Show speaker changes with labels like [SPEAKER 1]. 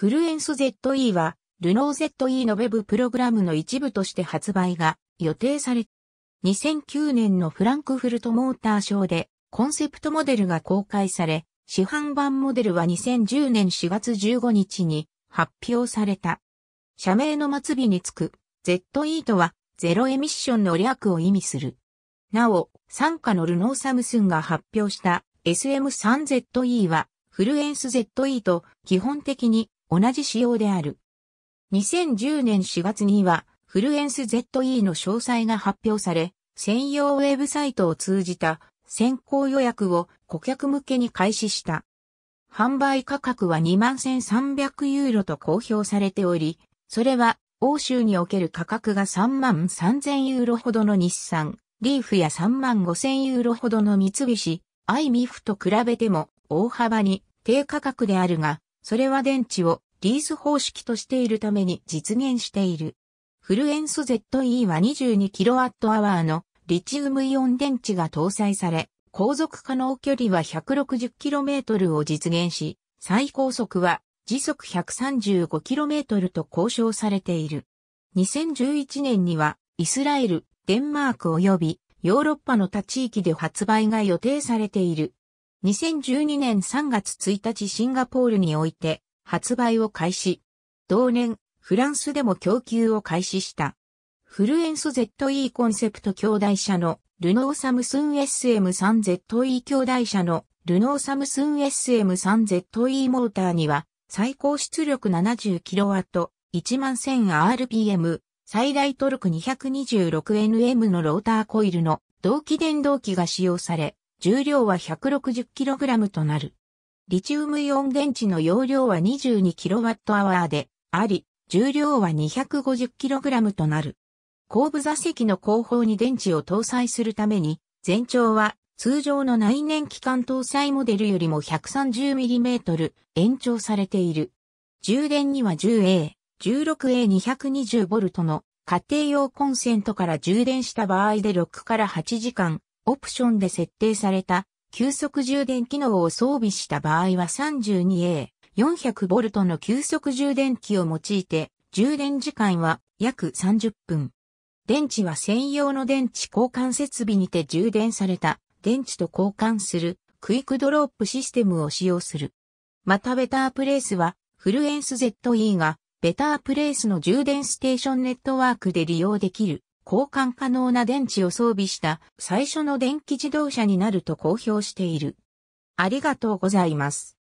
[SPEAKER 1] フルエンス ZE は、ルノー ZE の Web プログラムの一部として発売が予定され、2009年のフランクフルトモーターショーでコンセプトモデルが公開され、市販版モデルは2010年4月15日に発表された。社名の末尾につく ZE とはゼロエミッションの略を意味する。なお、参加のルノーサムスンが発表した SM3ZE はフルエンス ZE と基本的に同じ仕様である。2010年4月には、フルエンス ZE の詳細が発表され、専用ウェブサイトを通じた先行予約を顧客向けに開始した。販売価格は21,300ユーロと公表されており、それは欧州における価格が33,000ユーロほどの日産、リーフや35,000ユーロほどの三菱、アイミフと比べても大幅に低価格であるが、それは電池をリース方式としているために実現している。フルエン素 ZE は 22kWh のリチウムイオン電池が搭載され、航続可能距離は 160km を実現し、最高速は時速 135km と交渉されている。2011年にはイスラエル、デンマーク及びヨーロッパの他地域で発売が予定されている2012年3月1日シンガポールにおいて発売を開始。同年、フランスでも供給を開始した。フルエンス ZE コンセプト兄弟社のルノーサムスン SM3ZE 兄弟社のルノーサムスン SM3ZE モーターには最高出力 70kW、11000rpm、最大トルク 226nm のローターコイルの同期電動機が使用され、重量は 160kg となる。リチウムイオン電池の容量は 22kWh であり、重量は 250kg となる。後部座席の後方に電池を搭載するために、全長は通常の内燃機関搭載モデルよりも 130mm 延長されている。充電には 10A、16A220V の家庭用コンセントから充電した場合で6から8時間、オプションで設定された急速充電機能を装備した場合は 32A、400V の急速充電器を用いて、充電時間は約30分。電池は専用の電池交換設備にて充電された電池と交換するクイックドロップシステムを使用する。またベタープレイスはフルエンス ZE がベタープレイスの充電ステーションネットワークで利用できる交換可能な電池を装備した最初の電気自動車になると公表している。ありがとうございます。